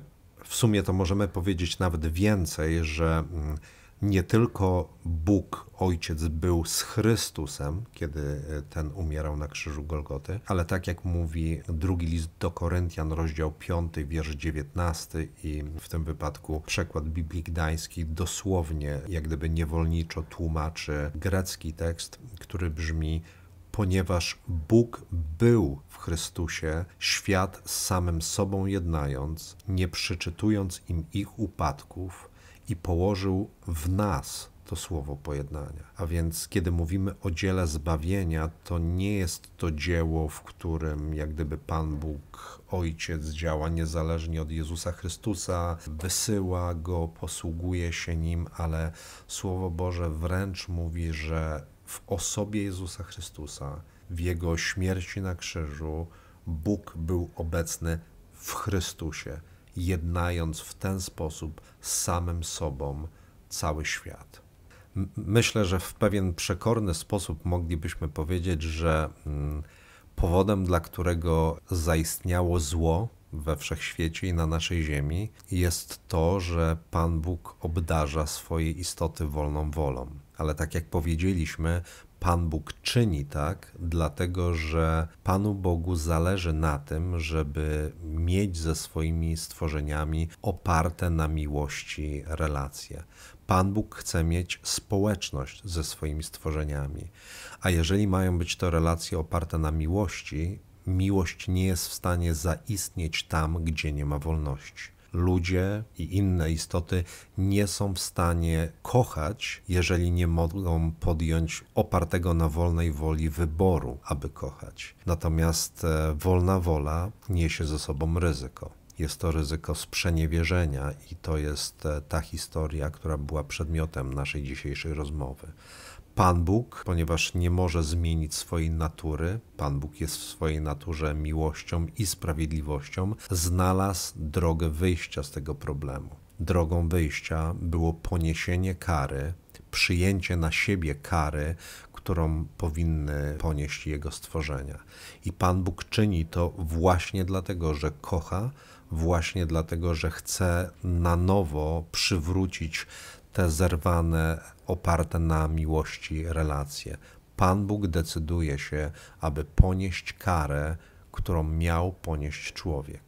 W sumie to możemy powiedzieć nawet więcej, że mm, nie tylko Bóg Ojciec był z Chrystusem, kiedy e, ten umierał na krzyżu Golgoty, ale tak jak mówi drugi list do Koryntian, rozdział 5, wiersz 19 i w tym wypadku przekład Biblii Gdański dosłownie, jak gdyby niewolniczo tłumaczy grecki tekst, który brzmi ponieważ Bóg był w Chrystusie, świat z samym sobą jednając, nie przyczytując im ich upadków, i położył w nas to słowo pojednania. A więc, kiedy mówimy o dziele zbawienia, to nie jest to dzieło, w którym jak gdyby Pan Bóg, Ojciec działa niezależnie od Jezusa Chrystusa, wysyła go, posługuje się nim, ale Słowo Boże wręcz mówi, że w osobie Jezusa Chrystusa, w jego śmierci na krzyżu, Bóg był obecny w Chrystusie jednając w ten sposób z samym sobą cały świat. Myślę, że w pewien przekorny sposób moglibyśmy powiedzieć, że mm, powodem, dla którego zaistniało zło we wszechświecie i na naszej ziemi, jest to, że Pan Bóg obdarza swoje istoty wolną wolą. Ale tak jak powiedzieliśmy, Pan Bóg czyni tak, dlatego że Panu Bogu zależy na tym, żeby mieć ze swoimi stworzeniami oparte na miłości relacje. Pan Bóg chce mieć społeczność ze swoimi stworzeniami. A jeżeli mają być to relacje oparte na miłości, miłość nie jest w stanie zaistnieć tam, gdzie nie ma wolności ludzie i inne istoty nie są w stanie kochać, jeżeli nie mogą podjąć opartego na wolnej woli wyboru, aby kochać. Natomiast e, wolna wola niesie ze sobą ryzyko jest to ryzyko sprzeniewierzenia i to jest e, ta historia, która była przedmiotem naszej dzisiejszej rozmowy. Pan Bóg, ponieważ nie może zmienić swojej natury, Pan Bóg jest w swojej naturze miłością i sprawiedliwością, znalazł drogę wyjścia z tego problemu. Drogą wyjścia było poniesienie kary, przyjęcie na siebie kary, którą powinny ponieść jego stworzenia. I Pan Bóg czyni to właśnie dlatego, że kocha, właśnie dlatego, że chce na nowo przywrócić te zerwane, oparte na miłości relacje. Pan Bóg decyduje się, aby ponieść karę, którą miał ponieść człowiek.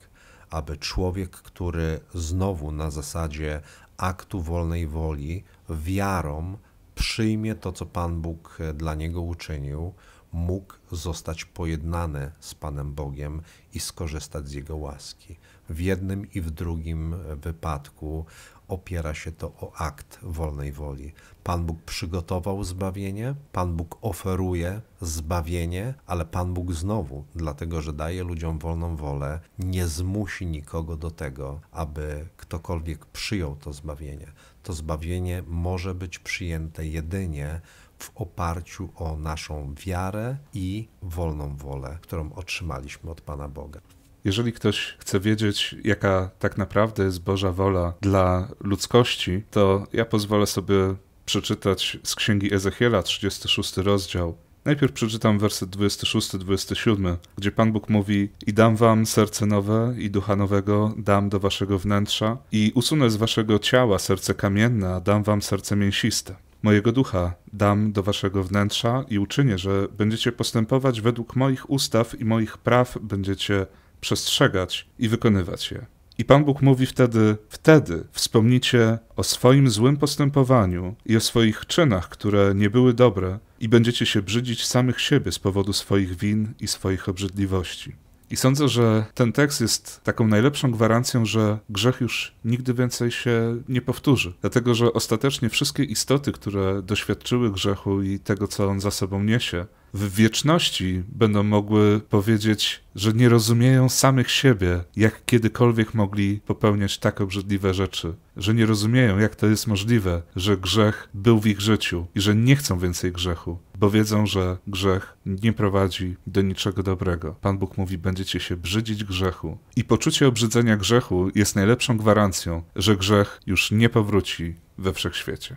Aby człowiek, który znowu na zasadzie aktu wolnej woli, wiarą przyjmie to, co Pan Bóg dla niego uczynił, mógł zostać pojednany z Panem Bogiem i skorzystać z Jego łaski. W jednym i w drugim wypadku opiera się to o akt wolnej woli. Pan Bóg przygotował zbawienie, Pan Bóg oferuje zbawienie, ale Pan Bóg znowu, dlatego że daje ludziom wolną wolę, nie zmusi nikogo do tego, aby ktokolwiek przyjął to zbawienie. To zbawienie może być przyjęte jedynie w oparciu o naszą wiarę i wolną wolę, którą otrzymaliśmy od Pana Boga. Jeżeli ktoś chce wiedzieć, jaka tak naprawdę jest Boża wola dla ludzkości, to ja pozwolę sobie przeczytać z księgi Ezechiela 36 rozdział. Najpierw przeczytam werset 26-27, gdzie Pan Bóg mówi: I dam wam serce nowe i ducha nowego, dam do waszego wnętrza, i usunę z waszego ciała serce kamienne, a dam wam serce mięsiste. Mojego ducha dam do waszego wnętrza i uczynię, że będziecie postępować według moich ustaw i moich praw będziecie przestrzegać i wykonywać je. I Pan Bóg mówi wtedy: Wtedy wspomnicie o swoim złym postępowaniu i o swoich czynach, które nie były dobre, i będziecie się brzydzić samych siebie z powodu swoich win i swoich obrzydliwości. I sądzę, że ten tekst jest taką najlepszą gwarancją, że grzech już nigdy więcej się nie powtórzy. Dlatego, że ostatecznie wszystkie istoty, które doświadczyły grzechu i tego, co on za sobą niesie, w wieczności będą mogły powiedzieć, że nie rozumieją samych siebie, jak kiedykolwiek mogli popełniać tak obrzydliwe rzeczy, że nie rozumieją, jak to jest możliwe, że grzech był w ich życiu i że nie chcą więcej grzechu, bo wiedzą, że grzech nie prowadzi do niczego dobrego. Pan Bóg mówi: Będziecie się brzydzić grzechu. I poczucie obrzydzenia grzechu jest najlepszą gwarancją, że grzech już nie powróci we wszechświecie.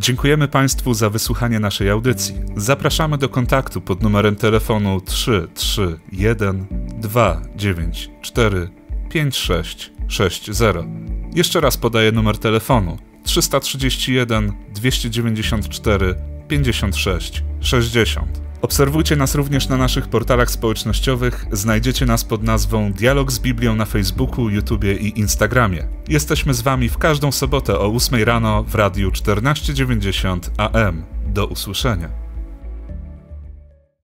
Dziękujemy Państwu za wysłuchanie naszej audycji. Zapraszamy do kontaktu pod numerem telefonu 331 294 5660. Jeszcze raz podaję numer telefonu 331 294 56 60. Obserwujcie nas również na naszych portalach społecznościowych, znajdziecie nas pod nazwą Dialog z Biblią na Facebooku, YouTube i Instagramie. Jesteśmy z Wami w każdą sobotę o 8 rano w radiu 1490 AM. Do usłyszenia.